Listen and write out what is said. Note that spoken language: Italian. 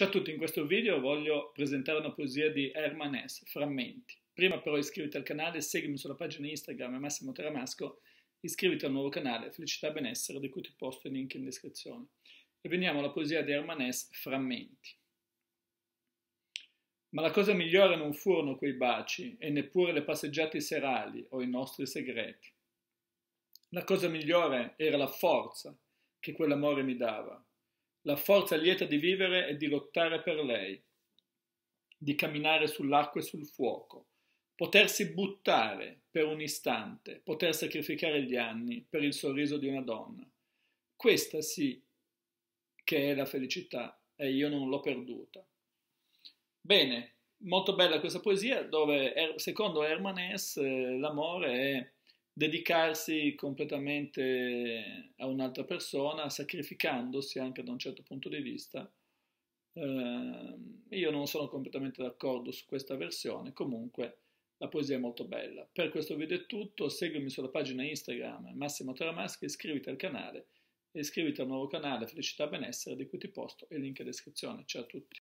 Ciao a tutti, in questo video voglio presentare una poesia di Herman S. Frammenti. Prima però iscriviti al canale, seguimi sulla pagina Instagram Massimo Teramasco, iscriviti al nuovo canale Felicità Benessere di cui ti posto il link in descrizione. E veniamo alla poesia di Herman S. Frammenti. Ma la cosa migliore non furono quei baci e neppure le passeggiate serali o i nostri segreti. La cosa migliore era la forza che quell'amore mi dava, la forza lieta di vivere e di lottare per lei, di camminare sull'acqua e sul fuoco, potersi buttare per un istante, poter sacrificare gli anni per il sorriso di una donna. Questa sì che è la felicità e io non l'ho perduta. Bene, molto bella questa poesia dove er, secondo Herman S. Eh, l'amore è dedicarsi completamente a un'altra persona, sacrificandosi anche da un certo punto di vista. Eh, io non sono completamente d'accordo su questa versione, comunque la poesia è molto bella. Per questo video è tutto, seguimi sulla pagina Instagram Massimo Taramaschi, iscriviti al canale e iscriviti al nuovo canale Felicità Benessere di cui ti posto il link in descrizione. Ciao a tutti!